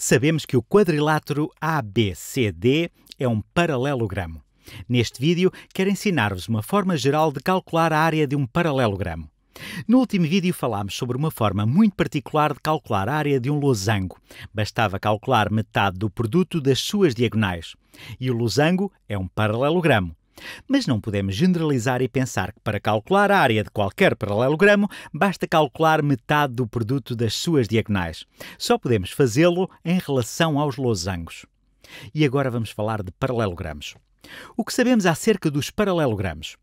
Sabemos que o quadrilátero ABCD é um paralelogramo. Neste vídeo, quero ensinar-vos uma forma geral de calcular a área de um paralelogramo. No último vídeo falámos sobre uma forma muito particular de calcular a área de um losango. Bastava calcular metade do produto das suas diagonais. E o losango é um paralelogramo. Mas não podemos generalizar e pensar que para calcular a área de qualquer paralelogramo basta calcular metade do produto das suas diagonais. Só podemos fazê-lo em relação aos losangos. E agora vamos falar de paralelogramos. O que sabemos acerca dos paralelogramos?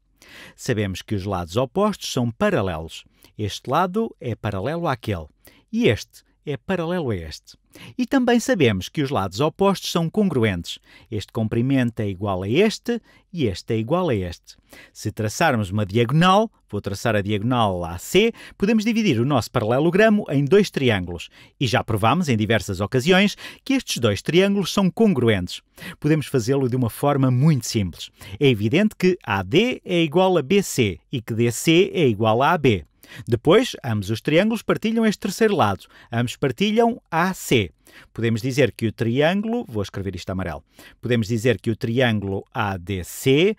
Sabemos que os lados opostos são paralelos. Este lado é paralelo àquele e este é paralelo a este. E também sabemos que os lados opostos são congruentes. Este comprimento é igual a este e este é igual a este. Se traçarmos uma diagonal, vou traçar a diagonal AC, podemos dividir o nosso paralelogramo em dois triângulos. E já provámos em diversas ocasiões que estes dois triângulos são congruentes. Podemos fazê-lo de uma forma muito simples. É evidente que AD é igual a BC e que DC é igual a AB. Depois, ambos os triângulos partilham este terceiro lado. Ambos partilham AC. Podemos dizer que o triângulo, vou escrever isto amarelo, podemos dizer que o triângulo ADC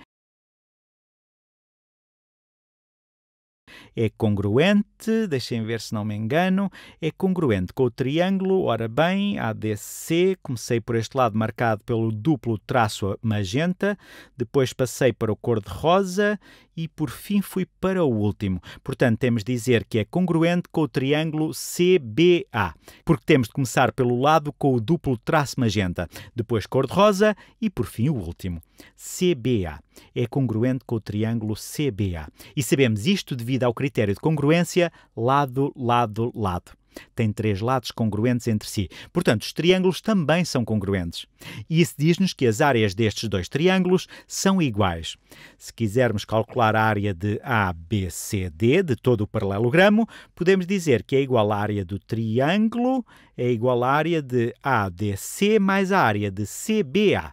é congruente, deixem ver se não me engano, é congruente com o triângulo, ora bem, ADC, comecei por este lado marcado pelo duplo traço magenta, depois passei para o cor-de-rosa e por fim fui para o último. Portanto, temos de dizer que é congruente com o triângulo CBA, porque temos de começar pelo lado com o duplo traço magenta, depois cor-de-rosa e por fim o último, CBA é congruente com o triângulo CBA. E sabemos isto devido ao critério de congruência lado, lado, lado. Tem três lados congruentes entre si. Portanto, os triângulos também são congruentes. E isso diz-nos que as áreas destes dois triângulos são iguais. Se quisermos calcular a área de ABCD, de todo o paralelogramo, podemos dizer que é igual à área do triângulo, é igual à área de ADC mais a área de CBA.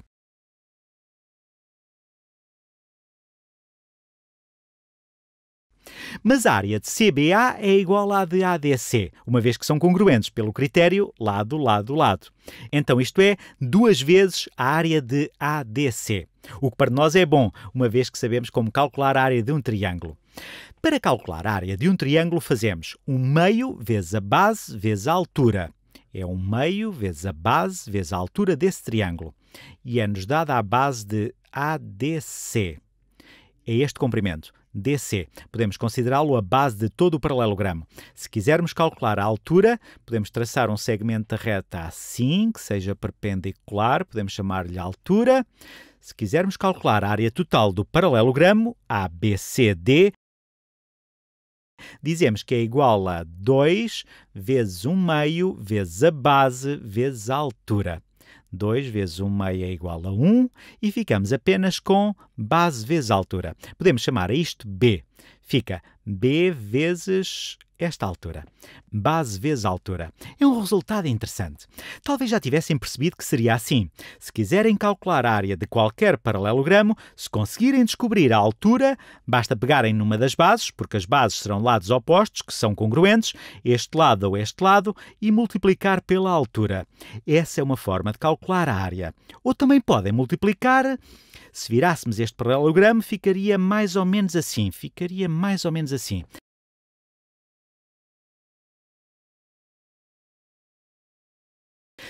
Mas a área de CBA é igual à de ADC, uma vez que são congruentes pelo critério lado, lado, lado. Então isto é duas vezes a área de ADC. O que para nós é bom, uma vez que sabemos como calcular a área de um triângulo. Para calcular a área de um triângulo, fazemos um meio vezes a base vezes a altura. É um meio vezes a base vezes a altura desse triângulo. E é-nos dada a base de ADC. É este comprimento. DC. Podemos considerá-lo a base de todo o paralelogramo. Se quisermos calcular a altura, podemos traçar um segmento de reta assim, que seja perpendicular, podemos chamar-lhe altura. Se quisermos calcular a área total do paralelogramo, ABCD, dizemos que é igual a 2 vezes 1 meio vezes a base vezes a altura. 2 vezes 1 meio é igual a 1 e ficamos apenas com base vezes altura. Podemos chamar isto B. Fica b vezes esta altura. Base vezes altura. É um resultado interessante. Talvez já tivessem percebido que seria assim. Se quiserem calcular a área de qualquer paralelogramo, se conseguirem descobrir a altura, basta pegarem numa das bases, porque as bases serão lados opostos, que são congruentes, este lado ou este lado, e multiplicar pela altura. Essa é uma forma de calcular a área. Ou também podem multiplicar se virássemos este paralelogramo, ficaria mais ou menos assim. Ficaria mais ou menos assim.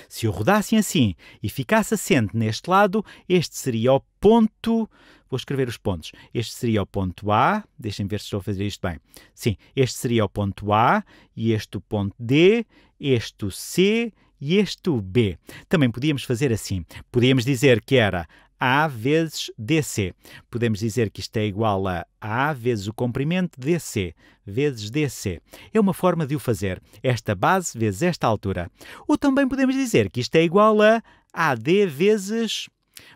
Se o rodassem assim e ficasse assente neste lado, este seria o ponto. Vou escrever os pontos. Este seria o ponto A. Deixem ver se estou a fazer isto bem. Sim, este seria o ponto A e este o ponto D, este o C e este o B. Também podíamos fazer assim. Podíamos dizer que era a vezes DC. Podemos dizer que isto é igual a A vezes o comprimento DC, vezes DC. É uma forma de o fazer, esta base vezes esta altura. Ou também podemos dizer que isto é igual a AD vezes.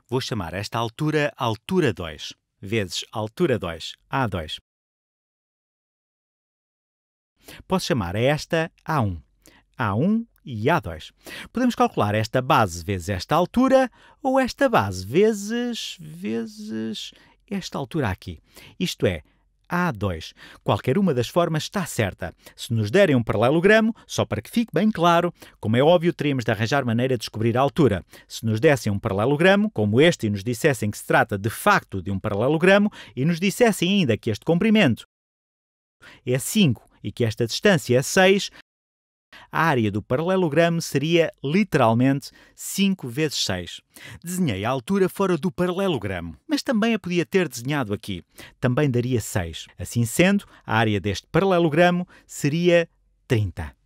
Vou chamar esta altura altura 2, vezes altura 2, A2. Posso chamar esta A1. A1 e A2. Podemos calcular esta base vezes esta altura ou esta base vezes, vezes esta altura aqui. Isto é, A2. Qualquer uma das formas está certa. Se nos derem um paralelogramo, só para que fique bem claro, como é óbvio, teríamos de arranjar maneira de descobrir a altura. Se nos dessem um paralelogramo, como este, e nos dissessem que se trata de facto de um paralelogramo, e nos dissessem ainda que este comprimento é 5 e que esta distância é 6, a área do paralelogramo seria literalmente 5 vezes 6. Desenhei a altura fora do paralelogramo, mas também a podia ter desenhado aqui. Também daria 6. Assim sendo, a área deste paralelogramo seria 30.